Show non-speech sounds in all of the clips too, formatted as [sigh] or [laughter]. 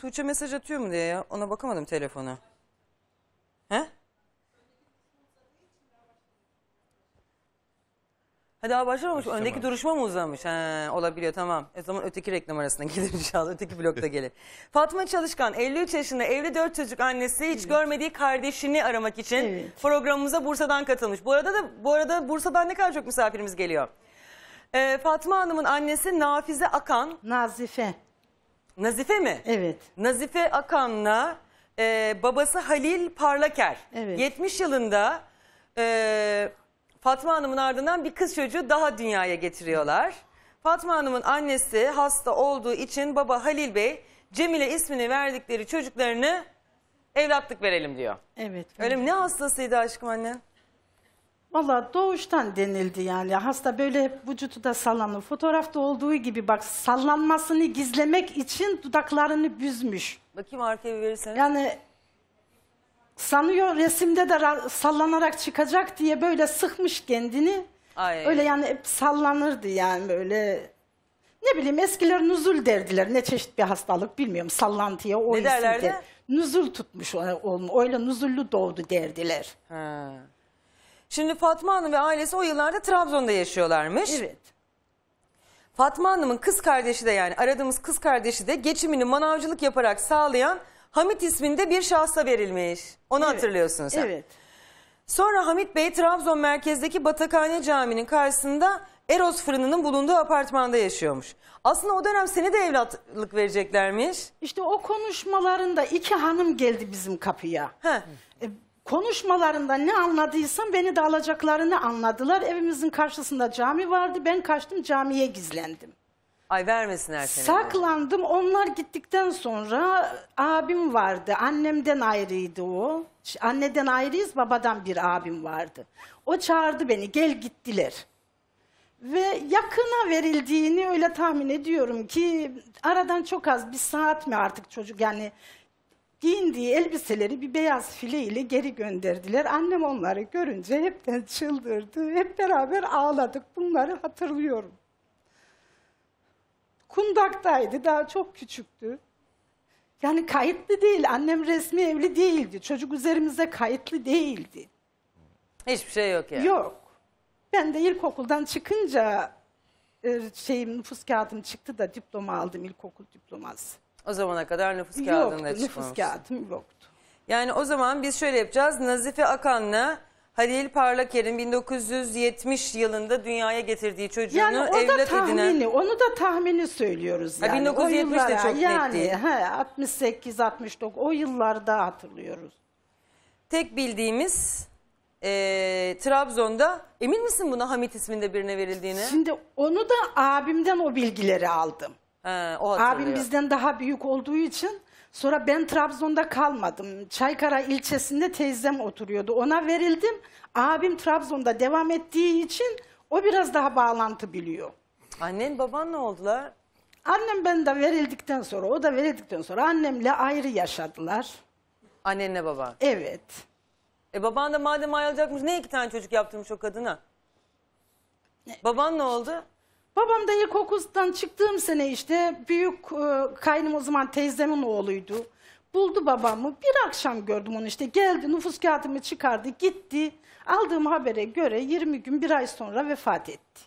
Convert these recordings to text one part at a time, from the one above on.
Tuğçe mesaj atıyor mu diye ya. Ona bakamadım telefona. He? Ha daha başlamamış. Başlamadı. Öndeki duruşma mı uzamış? He, olabiliyor tamam. E, o zaman öteki reklam arasında gelir [laughs] inşallah. Öteki blokta [laughs] gelir. Fatma Çalışkan 53 yaşında evli 4 çocuk annesi hiç görmediği kardeşini aramak için Evet. programımıza Bursa'dan katılmış. Bu arada da bu arada Bursa'dan ne kadar çok misafirimiz geliyor. Ee, Fatma Hanım'ın annesi Nafize Akan Nazife. Nazife mi? Evet. Nazife Akan'la e, babası Halil Parlaker. Evet. 70 yılında e, Fatma Hanım'ın ardından bir kız çocuğu daha dünyaya getiriyorlar. Fatma Hanım'ın annesi hasta olduğu için baba Halil Bey Cemile ismini verdikleri çocuklarını evlatlık verelim diyor. Evet. Öyle mi? Ne hastasıydı aşkım annen? Valla doğuştan denildi yani. Hasta böyle hep vücudu da sallanıyor. Fotoğrafta olduğu gibi bak sallanmasını gizlemek için dudaklarını büzmüş. Bakayım arkaya verirseniz. Yani sanıyor resimde de sallanarak çıkacak diye böyle sıkmış kendini. Ay. Öyle yani hep sallanırdı yani böyle. Ne bileyim eskiler nuzul derdiler. Ne çeşit bir hastalık bilmiyorum. Sallantıya o ne derlerdi? Nuzul tutmuş onu. Öyle nuzullu doğdu derdiler. Ha. Şimdi Fatma Hanım ve ailesi o yıllarda Trabzon'da yaşıyorlarmış. Evet. Fatma Hanım'ın kız kardeşi de yani aradığımız kız kardeşi de geçimini manavcılık yaparak sağlayan Hamit isminde bir şahsa verilmiş. Onu evet. hatırlıyorsun sen. Evet. Sonra Hamit Bey Trabzon merkezdeki Batakhane Camii'nin karşısında Eros fırınının bulunduğu apartmanda yaşıyormuş. Aslında o dönem seni de evlatlık vereceklermiş. İşte o konuşmalarında iki hanım geldi bizim kapıya. Heh. E, Konuşmalarında ne anladıysam beni de alacaklarını anladılar. Evimizin karşısında cami vardı. Ben kaçtım camiye gizlendim. Ay vermesinler seni. Saklandım. Onlar gittikten sonra abim vardı. Annemden ayrıydı o. Anneden ayrıyız. Babadan bir abim vardı. O çağırdı beni. Gel gittiler. Ve yakına verildiğini öyle tahmin ediyorum ki aradan çok az bir saat mi artık çocuk yani giyindiği elbiseleri bir beyaz file ile geri gönderdiler. Annem onları görünce hepten çıldırdı. Hep beraber ağladık. Bunları hatırlıyorum. Kundaktaydı, daha çok küçüktü. Yani kayıtlı değil, annem resmi evli değildi. Çocuk üzerimize kayıtlı değildi. Hiçbir şey yok yani. Yok. Ben de ilkokuldan çıkınca e, şeyim nüfus kağıdım çıktı da diploma aldım ilkokul diploması. O zamana kadar nüfus kağıdında yoktu, nüfus çıkmamış. kağıdım yoktu. Yani o zaman biz şöyle yapacağız. Nazife Akan'la Halil Parlaker'in 1970 yılında dünyaya getirdiği çocuğunu Yani evlat tahmini, edinen... onu da tahmini söylüyoruz yani. 1970 de çok net yani, değil. he, 68, 69 o yıllarda hatırlıyoruz. Tek bildiğimiz eee, Trabzon'da emin misin buna Hamit isminde birine verildiğini? Şimdi onu da abimden o bilgileri aldım. He, o Abim bizden daha büyük olduğu için sonra ben Trabzon'da kalmadım. Çaykara ilçesinde teyzem oturuyordu. Ona verildim. Abim Trabzon'da devam ettiği için o biraz daha bağlantı biliyor. Annen baban ne oldular? Annem ben de verildikten sonra, o da verildikten sonra annemle ayrı yaşadılar. Annenle baban. Evet. E baban da madem ayrılacakmış ne iki tane çocuk yaptırmış o kadına? Baban ne oldu? Babam da ilkokuldan çıktığım sene işte büyük e, kaynım o zaman teyzemin oğluydu. Buldu babamı. Bir akşam gördüm onu işte. Geldi nüfus kağıdımı çıkardı gitti. Aldığım habere göre 20 gün bir ay sonra vefat etti.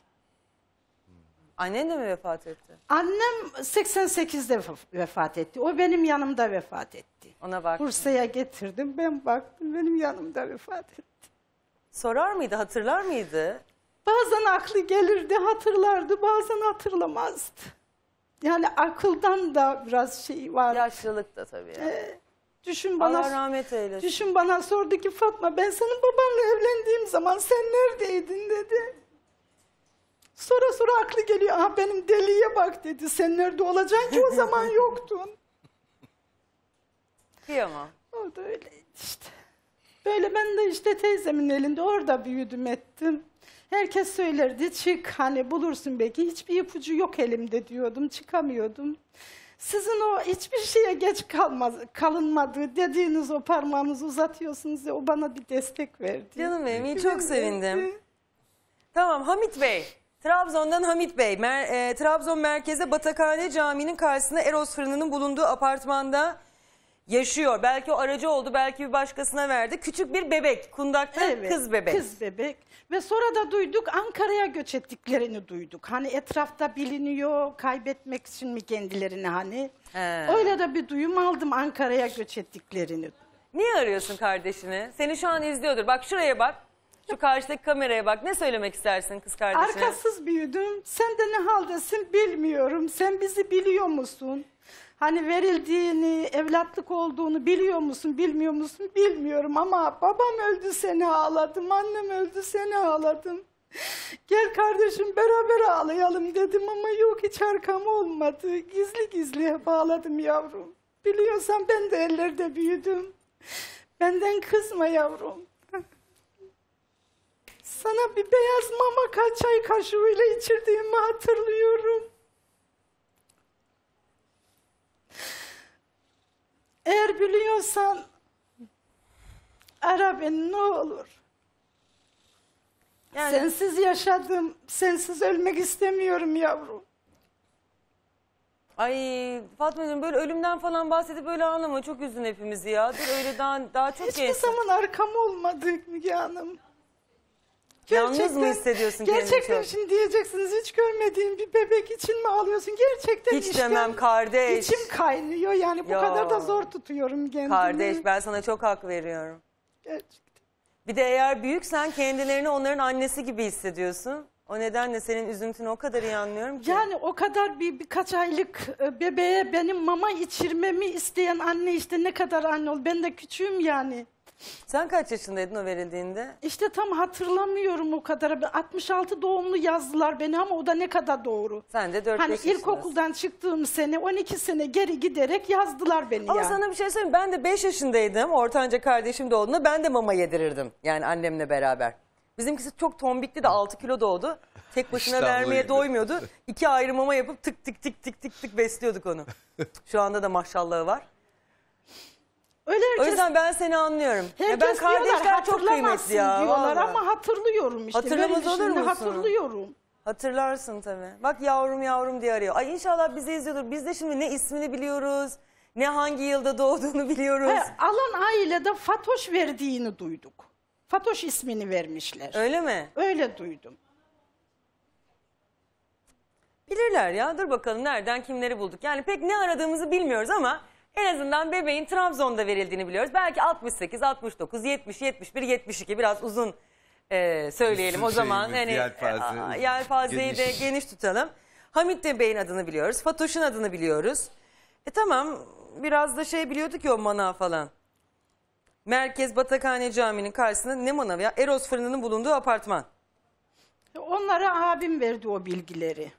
Annen de mi vefat etti? Annem 88'de vefat etti. O benim yanımda vefat etti. Ona baktım. Bursa'ya getirdim ben baktım benim yanımda vefat etti. Sorar mıydı, hatırlar mıydı? Bazen aklı gelirdi, hatırlardı, bazen hatırlamazdı. Yani akıldan da biraz şey var. Yaşlılık da tabii. Yani. Ee, düşün bana Allah rahmet eylesin. Düşün bana sordu ki Fatma ben senin babanla evlendiğim zaman sen neredeydin dedi. Sonra sonra aklı geliyor. Aha benim deliye bak dedi. Sen nerede olacaksın ki o zaman [laughs] yoktun. Kıyamam. O da öyle işte. Böyle ben de işte teyzemin elinde orada büyüdüm ettim. Herkes söylerdi çık hani bulursun belki. Hiçbir ipucu yok elimde diyordum çıkamıyordum. Sizin o hiçbir şeye geç kalmaz, kalınmadı dediğiniz o parmağınızı uzatıyorsunuz ya o bana bir destek verdi. Canım benim iyi çok sevindim. Tamam Hamit Bey. Trabzon'dan Hamit Bey, Mer e, Trabzon merkeze Batakhane Camii'nin karşısında Eros Fırını'nın bulunduğu apartmanda yaşıyor. Belki o aracı oldu, belki bir başkasına verdi. Küçük bir bebek, kundakta Evet, kız bebek. Kız bebek. Ve sonra da duyduk Ankara'ya göç ettiklerini duyduk. Hani etrafta biliniyor kaybetmek için mi kendilerini hani. He. Öyle de bir duyum aldım Ankara'ya göç ettiklerini. Niye arıyorsun kardeşini? Seni şu an izliyordur. Bak şuraya bak. Şu karşıdaki kameraya bak. Ne söylemek istersin kız kardeşine? Arkasız büyüdüm. Sen de ne haldesin bilmiyorum. Sen bizi biliyor musun? Hani verildiğini, evlatlık olduğunu biliyor musun, bilmiyor musun bilmiyorum ama babam öldü seni ağladım, annem öldü seni ağladım. Gel kardeşim beraber ağlayalım dedim ama yok hiç arkam olmadı. Gizli gizli hep ağladım yavrum. Biliyorsan ben de ellerde büyüdüm. Benden kızma yavrum. Sana bir beyaz mama kaç çay kaşığıyla içirdiğimi hatırlıyorum. insan ara beni ne olur. Yani... Sensiz yaşadım, sensiz ölmek istemiyorum yavrum. Ay Fatma'cığım böyle ölümden falan bahsedip böyle anlama. çok üzdün hepimizi ya. Dur öyle daha, daha çok Hiçbir gençsin. zaman arkam olmadı Müge Hanım. Yalnız mı hissediyorsun kendini Gerçekten şimdi diyeceksiniz hiç görmediğim bir bebek için mi ağlıyorsun? Gerçekten Hiç işte demem kardeş. içim kaynıyor yani bu Yo. kadar da zor tutuyorum kendimi. Kardeş ben sana çok hak veriyorum. Gerçekten. Bir de eğer büyüksen kendilerini onların annesi gibi hissediyorsun. O nedenle senin üzüntünü o kadar iyi anlıyorum ki. Yani o kadar bir birkaç aylık e, bebeğe benim mama içirmemi isteyen anne işte ne kadar anne ol. Ben de küçüğüm yani. Sen kaç yaşındaydın o verildiğinde? İşte tam hatırlamıyorum o kadar. 66 doğumlu yazdılar beni ama o da ne kadar doğru. Sen de 4-5 Hani yaşındasın. ilkokuldan çıktığım sene 12 sene geri giderek yazdılar beni Ama yani. sana bir şey söyleyeyim. Ben de 5 yaşındaydım. Ortanca kardeşim doğduğunda ben de mama yedirirdim. Yani annemle beraber. Bizimkisi çok tombikti de 6 kilo doğdu. Tek [laughs] başına vermeye doymuyordu. İki ayrı mama yapıp tık tık tık tık tık tık besliyorduk onu. [laughs] Şu anda da maşallahı var herkes... O yüzden ben seni anlıyorum. Herkes ya ben kardeşler çok kıymetli ya. diyorlar ama hatırlıyorum işte. Hatırlamaz olur musun? Hatırlıyorum. Hatırlarsın tabii. Bak yavrum yavrum diye arıyor. Ay inşallah bizi izliyordur. Biz de şimdi ne ismini biliyoruz, ne hangi yılda doğduğunu biliyoruz. He, alan ailede Fatoş verdiğini duyduk. Fatoş ismini vermişler. Öyle mi? Öyle duydum. Bilirler ya dur bakalım nereden kimleri bulduk. Yani pek ne aradığımızı bilmiyoruz ama en azından bebeğin Trabzon'da verildiğini biliyoruz. Belki 68, 69, 70, 71, 72 biraz uzun e, söyleyelim Üstün o şey zaman. Hani, yelpaze, a, yelpazeyi geniş. de geniş tutalım. Hamit de Bey'in adını biliyoruz. Fatoş'un adını biliyoruz. E tamam biraz da şey biliyorduk ya o mana falan. Merkez Batakhane Camii'nin karşısında ne manav ya? Eros fırınının bulunduğu apartman. Onlara abim verdi o bilgileri.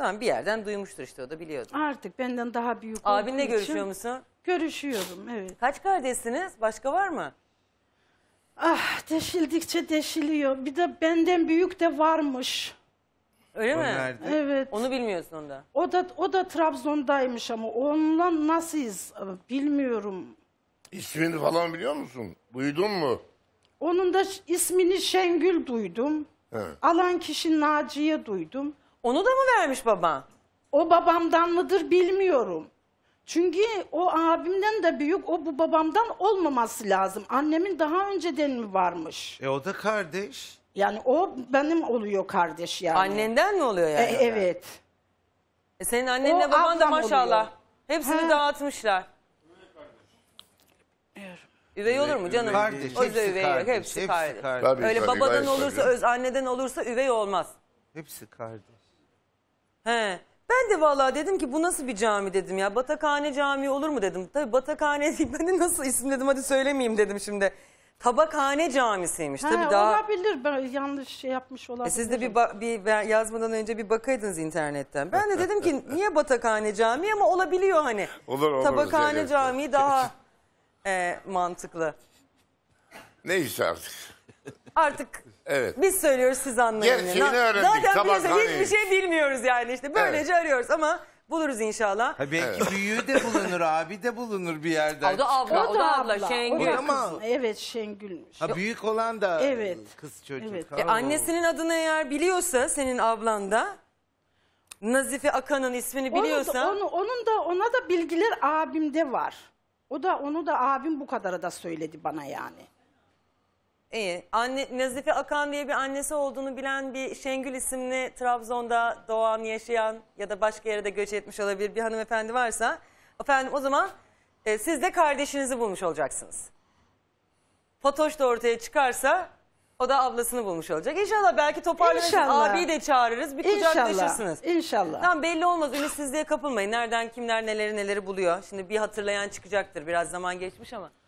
Tamam bir yerden duymuştur işte o da biliyordu. Artık benden daha büyük olduğu Abinle için görüşüyor musun? Görüşüyorum evet. Kaç kardeşsiniz? Başka var mı? Ah deşildikçe deşiliyor. Bir de benden büyük de varmış. Öyle mi? Evet. Onu bilmiyorsun onda. O da o da Trabzon'daymış ama onunla nasılız e, bilmiyorum. İsmini falan biliyor musun? Duydun mu? Onun da ismini Şengül duydum. He. Alan kişi Naciye duydum. Onu da mı vermiş baba? O babamdan mıdır bilmiyorum. Çünkü o abimden de büyük, o bu babamdan olmaması lazım. Annemin daha önceden mi varmış? E o da kardeş. Yani o benim oluyor kardeş yani. Annenden mi oluyor yani? E, evet. E senin annenle O baban da maşallah. oluyor. Hepsini He. dağıtmışlar. Üvey olur mu canım? Kardeş, Öz hepsi üvey kardeş, Hepsi hepsi kardeş. Öyle babadan olursa, öz anneden olursa üvey olmaz. Hepsi kardeş. He. Ben de vallahi dedim ki bu nasıl bir cami dedim ya. Batakhane Camii olur mu dedim. Tabii Batakhane [laughs] değil. Ben de nasıl isim dedim hadi söylemeyeyim dedim şimdi. Tabakhane Camisi'ymiş. He, daha... Olabilir ben yanlış şey yapmış olabilir. E siz de bir, bir yazmadan önce bir bakaydınız internetten. Ben de dedim ki niye Batakhane Camii ama olabiliyor hani. [laughs] Olur, olur. Tabakhane Camii daha [laughs] e, mantıklı. Neyse artık. Artık Evet. biz söylüyoruz siz anlayın. Gerçeğini Yani. Zaten sabah hiçbir şey bilmiyoruz yani işte. Böylece arıyoruz ama buluruz inşallah. Ha belki büyüğü de bulunur, abi de bulunur bir yerden. O da abla, o da abla. Şengül. da Ama- kızım. Evet Şengül'müş. Ha büyük olan da Evet. kız çocuk. Evet. E, annesinin adını eğer biliyorsa senin ablan da Nazife Akan'ın ismini Onu da- biliyorsa onu- onun da ona da bilgiler abimde var. O da onu da abim bu kadarı da söyledi bana yani. İyi. Anne, Nazife Akan diye bir annesi olduğunu bilen bir Şengül isimli Trabzon'da doğan, yaşayan ya da başka yere de göç etmiş olabilir bir hanımefendi varsa. Efendim o zaman e, siz de kardeşinizi bulmuş olacaksınız. Fatoş da ortaya çıkarsa o da ablasını bulmuş olacak. İnşallah belki toparlanırsınız. İnşallah. Abiyi de çağırırız. Bir İnşallah. kucaklaşırsınız. İnşallah. Tam belli olmaz. Ümitsizliğe kapılmayın. Nereden kimler neleri neleri buluyor. Şimdi bir hatırlayan çıkacaktır. Biraz zaman geçmiş ama.